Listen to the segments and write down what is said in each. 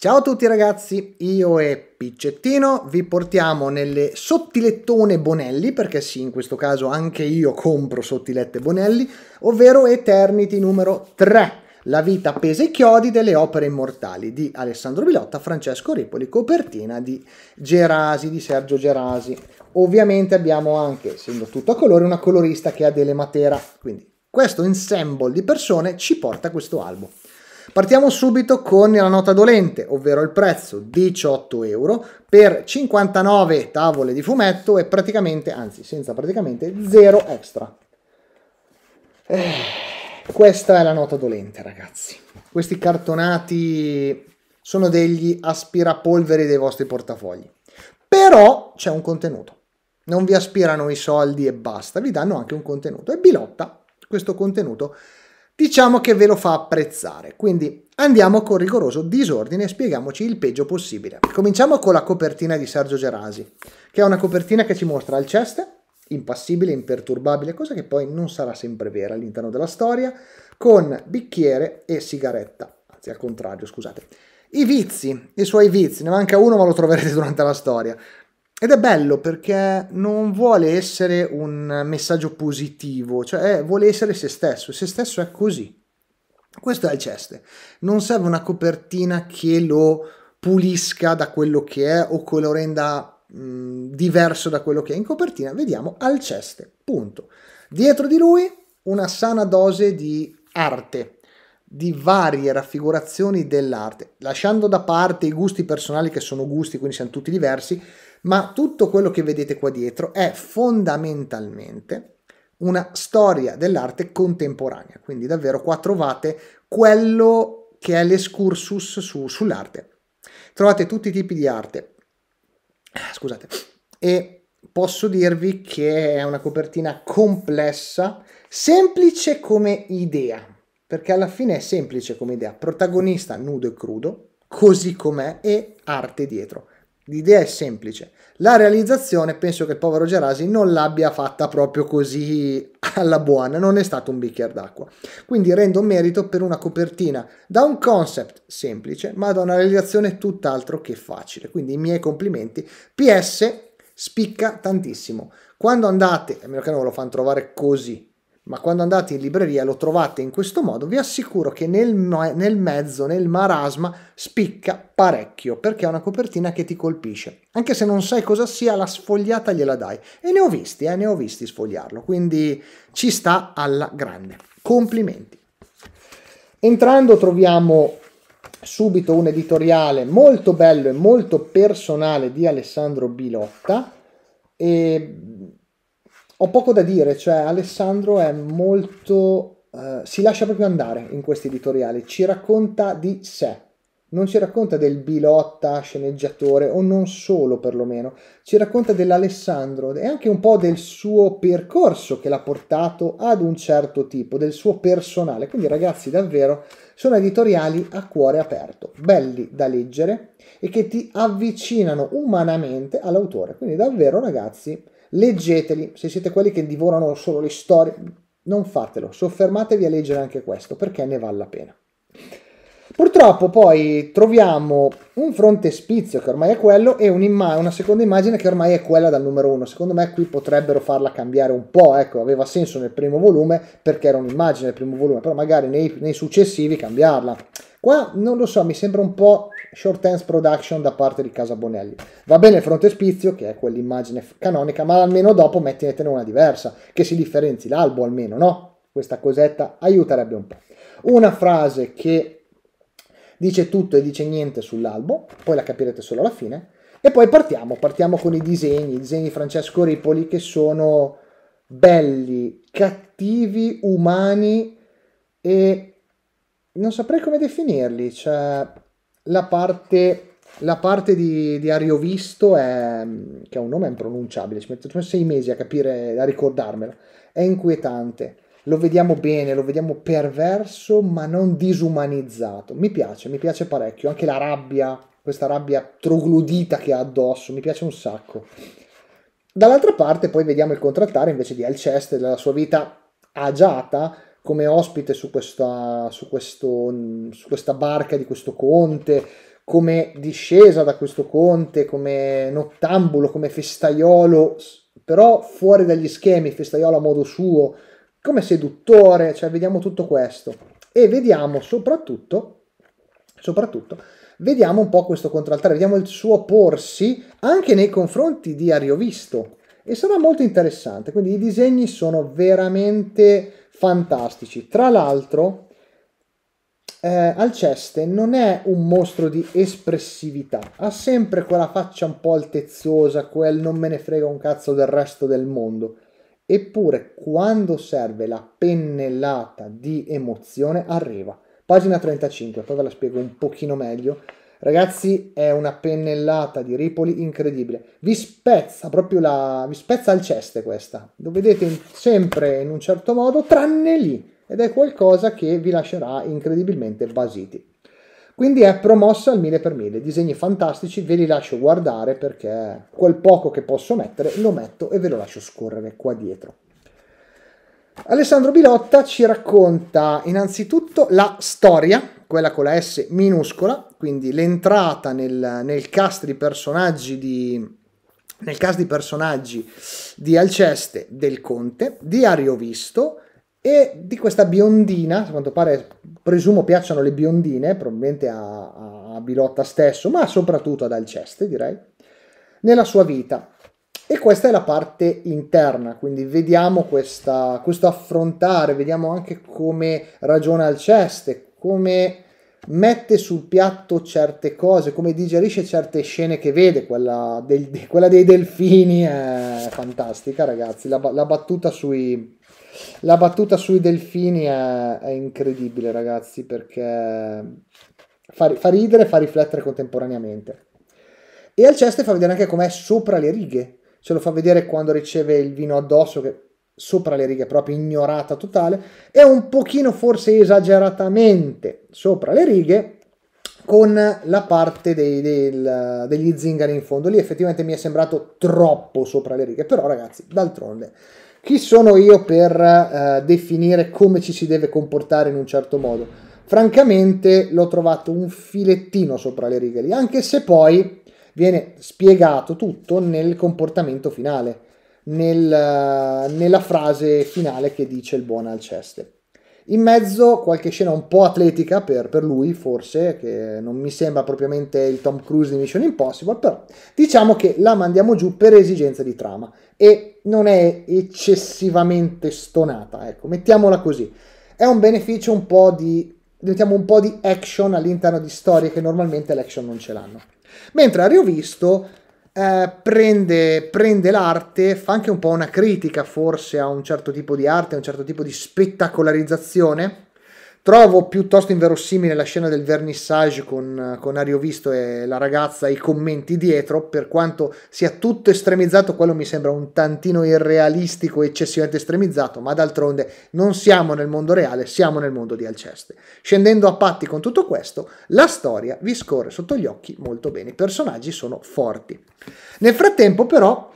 Ciao a tutti ragazzi, io e Piccettino vi portiamo nelle sottilettone Bonelli, perché sì, in questo caso anche io compro sottilette Bonelli, ovvero Eternity numero 3, La vita pesa e chiodi delle opere immortali di Alessandro Bilotta, Francesco Ripoli, copertina di Gerasi, di Sergio Gerasi. Ovviamente abbiamo anche, essendo tutto a colore, una colorista che ha delle Matera, quindi questo ensemble di persone ci porta a questo album. Partiamo subito con la nota dolente, ovvero il prezzo 18 euro per 59 tavole di fumetto e praticamente, anzi senza praticamente, zero extra. Eh, questa è la nota dolente ragazzi. Questi cartonati sono degli aspirapolveri dei vostri portafogli. Però c'è un contenuto. Non vi aspirano i soldi e basta, vi danno anche un contenuto. E Bilotta questo contenuto diciamo che ve lo fa apprezzare. Quindi andiamo con rigoroso disordine e spieghiamoci il peggio possibile. Cominciamo con la copertina di Sergio Gerasi, che è una copertina che ci mostra Alceste, impassibile, imperturbabile, cosa che poi non sarà sempre vera all'interno della storia, con bicchiere e sigaretta, anzi al contrario, scusate. I vizi, i suoi vizi, ne manca uno ma lo troverete durante la storia. Ed è bello perché non vuole essere un messaggio positivo, cioè eh, vuole essere se stesso, se stesso è così. Questo è il ceste. Non serve una copertina che lo pulisca da quello che è o che lo renda mh, diverso da quello che è in copertina. Vediamo al ceste. Punto. Dietro di lui una sana dose di arte, di varie raffigurazioni dell'arte, lasciando da parte i gusti personali che sono gusti, quindi siamo tutti diversi, ma tutto quello che vedete qua dietro è fondamentalmente una storia dell'arte contemporanea, quindi davvero qua trovate quello che è l'escursus su, sull'arte. Trovate tutti i tipi di arte, ah, scusate, e posso dirvi che è una copertina complessa, semplice come idea, perché alla fine è semplice come idea, protagonista nudo e crudo, così com'è, e arte dietro. L'idea è semplice. La realizzazione penso che il povero Gerasi non l'abbia fatta proprio così alla buona, non è stato un bicchiere d'acqua. Quindi rendo merito per una copertina da un concept semplice, ma da una realizzazione tutt'altro che facile. Quindi i miei complimenti. PS spicca tantissimo. Quando andate, a meno che non ve lo fanno trovare così, ma quando andate in libreria lo trovate in questo modo, vi assicuro che nel, nel, mezzo, nel marasma, spicca parecchio, perché è una copertina che ti colpisce. Anche se non sai cosa sia, la sfogliata gliela dai. E ne ho visti, eh, ne ho visti sfogliarlo, quindi ci sta alla grande. Complimenti. Entrando troviamo subito un editoriale molto bello e molto personale di Alessandro Bilotta, e ho poco da dire, cioè Alessandro è molto... Eh, si lascia proprio andare in questi editoriali, ci racconta di sé, non ci racconta del bilotta sceneggiatore o non solo perlomeno, ci racconta dell'Alessandro e anche un po' del suo percorso che l'ha portato ad un certo tipo, del suo personale. Quindi ragazzi davvero sono editoriali a cuore aperto, belli da leggere e che ti avvicinano umanamente all'autore. Quindi davvero ragazzi Leggeteli, se siete quelli che divorano solo le storie, non fatelo, soffermatevi a leggere anche questo perché ne vale la pena. Purtroppo poi troviamo un frontespizio che ormai è quello e una seconda immagine che ormai è quella dal numero 1. Secondo me qui potrebbero farla cambiare un po', ecco, aveva senso nel primo volume perché era un'immagine del primo volume, però magari nei, nei successivi cambiarla. Qua non lo so, mi sembra un po' short hands production da parte di Casa Bonelli. Va bene il frontespizio, che è quell'immagine canonica, ma almeno dopo mettetene una diversa, che si differenzi l'albo almeno, no? Questa cosetta aiuterebbe un po'. Una frase che dice tutto e dice niente sull'albo, poi la capirete solo alla fine. E poi partiamo, partiamo con i disegni, i disegni di Francesco Ripoli che sono belli, cattivi, umani e non saprei come definirli, cioè la parte, la parte di, di Ariovisto è, che è un nome impronunciabile, ci metto sei mesi a capire, a ricordarmelo, è inquietante, lo vediamo bene, lo vediamo perverso ma non disumanizzato, mi piace, mi piace parecchio, anche la rabbia, questa rabbia troglodita che ha addosso, mi piace un sacco. Dall'altra parte poi vediamo il contrattare invece di Alceste, della sua vita agiata, come ospite su questa, su, questo, su questa barca di questo conte, come discesa da questo conte, come nottambulo, come festaiolo, però fuori dagli schemi, festaiolo a modo suo, come seduttore, cioè vediamo tutto questo. E vediamo soprattutto, soprattutto, vediamo un po' questo contraltare, vediamo il suo porsi anche nei confronti di Ariovisto. E sarà molto interessante, quindi i disegni sono veramente fantastici. Tra l'altro, eh, Alceste non è un mostro di espressività, ha sempre quella faccia un po' altezzosa, quel non me ne frega un cazzo del resto del mondo. Eppure, quando serve la pennellata di emozione, arriva. Pagina 35, poi ve la spiego un pochino meglio Ragazzi, è una pennellata di Ripoli incredibile. Vi spezza proprio la... vi spezza il ceste questa. Lo vedete sempre in un certo modo, tranne lì. Ed è qualcosa che vi lascerà incredibilmente basiti. Quindi è promossa al 1000 per 1000 Disegni fantastici, ve li lascio guardare perché quel poco che posso mettere lo metto e ve lo lascio scorrere qua dietro. Alessandro Bilotta ci racconta innanzitutto la storia quella con la S minuscola, quindi l'entrata nel, nel cast di personaggi di, nel cast di personaggi di Alceste del Conte, di Ariovisto e di questa biondina, a quanto pare presumo piacciono le biondine, probabilmente a, a Bilotta stesso, ma soprattutto ad Alceste direi, nella sua vita. E questa è la parte interna, quindi vediamo questa, questo affrontare, vediamo anche come ragiona Alceste, come mette sul piatto certe cose, come digerisce certe scene che vede, quella, del, quella dei delfini è fantastica ragazzi, la, la, battuta, sui, la battuta sui delfini è, è incredibile ragazzi perché fa, fa, ridere fa riflettere contemporaneamente. E Alceste fa vedere anche com'è sopra le righe, ce lo fa vedere quando riceve il vino addosso che sopra le righe, proprio ignorata totale, e un pochino forse esageratamente sopra le righe con la parte dei, del, degli zingari in fondo. Lì effettivamente mi è sembrato troppo sopra le righe, però ragazzi, d'altronde, chi sono io per eh, definire come ci si deve comportare in un certo modo? Francamente l'ho trovato un filettino sopra le righe lì, anche se poi viene spiegato tutto nel comportamento finale nel, nella frase finale che dice il buon Alceste. In mezzo qualche scena un po' atletica per, per, lui, forse, che non mi sembra propriamente il Tom Cruise di Mission Impossible, però diciamo che la mandiamo giù per esigenza di trama e non è eccessivamente stonata, ecco, mettiamola così. È un beneficio un po' di mettiamo un po' di action all'interno di storie che normalmente l'action non ce l'hanno. Mentre a Rio Visto eh, prende, prende, l'arte, fa anche un po' una critica forse a un certo tipo di arte, a un certo tipo di spettacolarizzazione Trovo piuttosto inverosimile la scena del vernissage con, con Ario Visto e la ragazza, i commenti dietro, per quanto sia tutto estremizzato, quello mi sembra un tantino irrealistico, eccessivamente estremizzato, ma d'altronde non siamo nel mondo reale, siamo nel mondo di Alceste. Scendendo a patti con tutto questo, la storia vi scorre sotto gli occhi molto bene, i personaggi sono forti. Nel frattempo però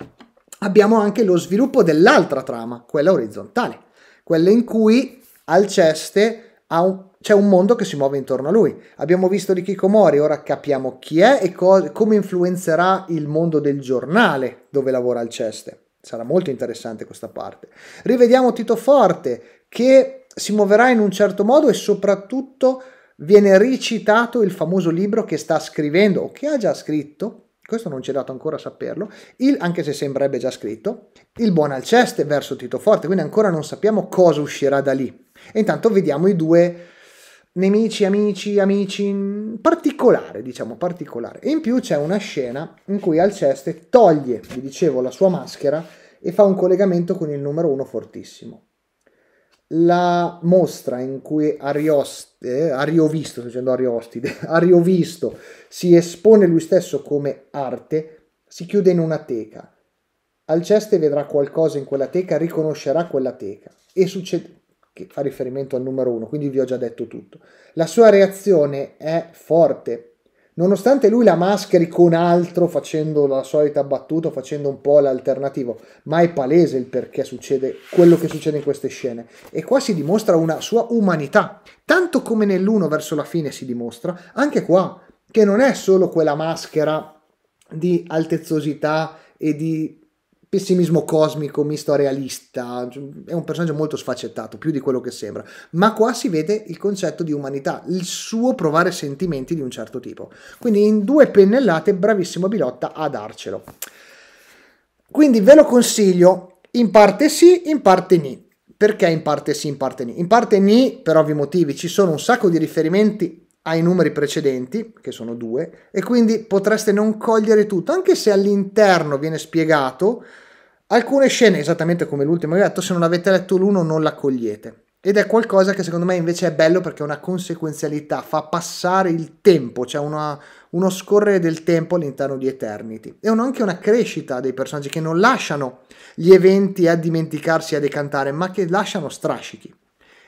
abbiamo anche lo sviluppo dell'altra trama, quella orizzontale, quella in cui Alceste un, c'è un mondo che si muove intorno a lui. Abbiamo visto di Kikomori, ora capiamo chi è e co- come influenzerà il mondo del giornale dove lavora Alceste. Sarà molto interessante questa parte. Rivediamo Tito Forte che si muoverà in un certo modo e soprattutto viene ricitato il famoso libro che sta scrivendo o che ha già scritto, questo non ci è dato ancora a saperlo, il, anche se sembrerebbe già scritto, il buon Alceste verso Tito Forte, quindi ancora non sappiamo cosa uscirà da lì. E intanto vediamo i due nemici, amici, amici, particolare, diciamo, particolare. E in più c'è una scena in cui Alceste toglie, vi dicevo, la sua maschera e fa un collegamento con il numero uno fortissimo. La mostra in cui Arioste, eh, Ariovisto, sto dicendo Ariostide, Ariovisto si espone lui stesso come arte, si chiude in una teca. Alceste vedrà qualcosa in quella teca, riconoscerà quella teca e succede che fa riferimento al numero 1, quindi vi ho già detto tutto. La sua reazione è forte. Nonostante lui la mascheri con altro, facendo la solita battuta, facendo un po' l'alternativo, ma è palese il perché succede quello che succede in queste scene. E qua si dimostra una sua umanità, tanto come nell'uno verso la fine si dimostra, anche qua, che non è solo quella maschera di altezzosità e di pessimismo cosmico misto a realista, è un personaggio molto sfaccettato, più di quello che sembra, ma qua si vede il concetto di umanità, il suo provare sentimenti di un certo tipo. Quindi in due pennellate, bravissimo Bilotta a darcelo. Quindi ve lo consiglio, in parte sì, in parte ni. Perché in parte sì, in parte ni? In parte ni, per ovvi motivi, ci sono un sacco di riferimenti ai numeri precedenti, che sono due, e quindi potreste non cogliere tutto, anche se all'interno viene spiegato alcune scene, esattamente come l'ultimo che ho detto, se non avete letto l'uno non la cogliete. Ed è qualcosa che secondo me invece è bello perché è una conseguenzialità, fa passare il tempo, c'è cioè uno scorrere del tempo all'interno di Eternity. E anche una crescita dei personaggi che non lasciano gli eventi a dimenticarsi e a decantare, ma che lasciano strascichi.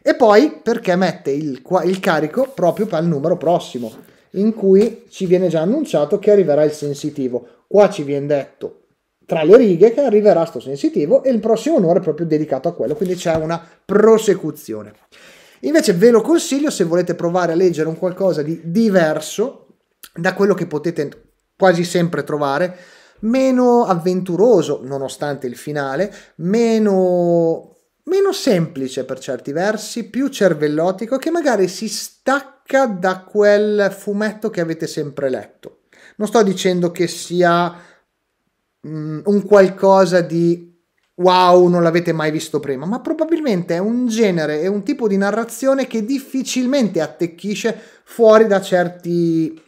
E poi perché mette il, il carico proprio per il numero prossimo, in cui ci viene già annunciato che arriverà il sensitivo. Qua ci viene detto tra le righe che arriverà sto sensitivo e il prossimo onore è proprio dedicato a quello, quindi c'è una prosecuzione. Invece ve lo consiglio se volete provare a leggere un qualcosa di diverso da quello che potete quasi sempre trovare, meno avventuroso nonostante il finale, meno meno semplice per certi versi, più cervellotico, che magari si stacca da quel fumetto che avete sempre letto. Non sto dicendo che sia um, un qualcosa di wow, non l'avete mai visto prima, ma probabilmente è un genere, e un tipo di narrazione che difficilmente attecchisce fuori da certi,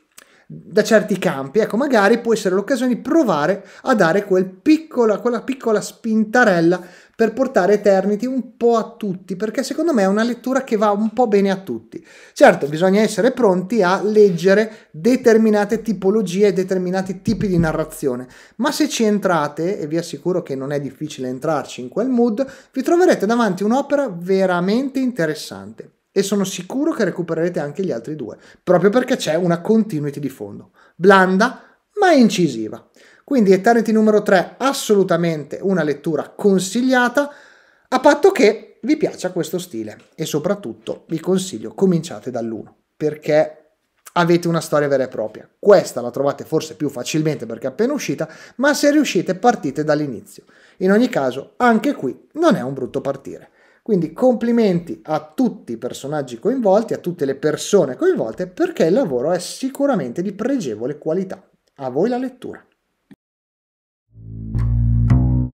da certi campi. Ecco, magari può essere l'occasione di provare a dare quel piccola, quella piccola spintarella per portare Eternity un po' a tutti, perché secondo me è una lettura che va un po' bene a tutti. Certo, bisogna essere pronti a leggere determinate tipologie e determinati tipi di narrazione, ma se ci entrate, e vi assicuro che non è difficile entrarci in quel mood, vi troverete davanti un'opera veramente interessante e sono sicuro che recupererete anche gli altri due, proprio perché c'è una continuity di fondo, blanda ma incisiva. Quindi Eternity numero 3 assolutamente una lettura consigliata, a patto che vi piaccia questo stile e soprattutto vi consiglio cominciate dall'1 perché avete una storia vera e propria. Questa la trovate forse più facilmente perché è appena uscita, ma se riuscite partite dall'inizio. In ogni caso, anche qui non è un brutto partire. Quindi complimenti a tutti i personaggi coinvolti, a tutte le persone coinvolte, perché il lavoro è sicuramente di pregevole qualità. A voi la lettura.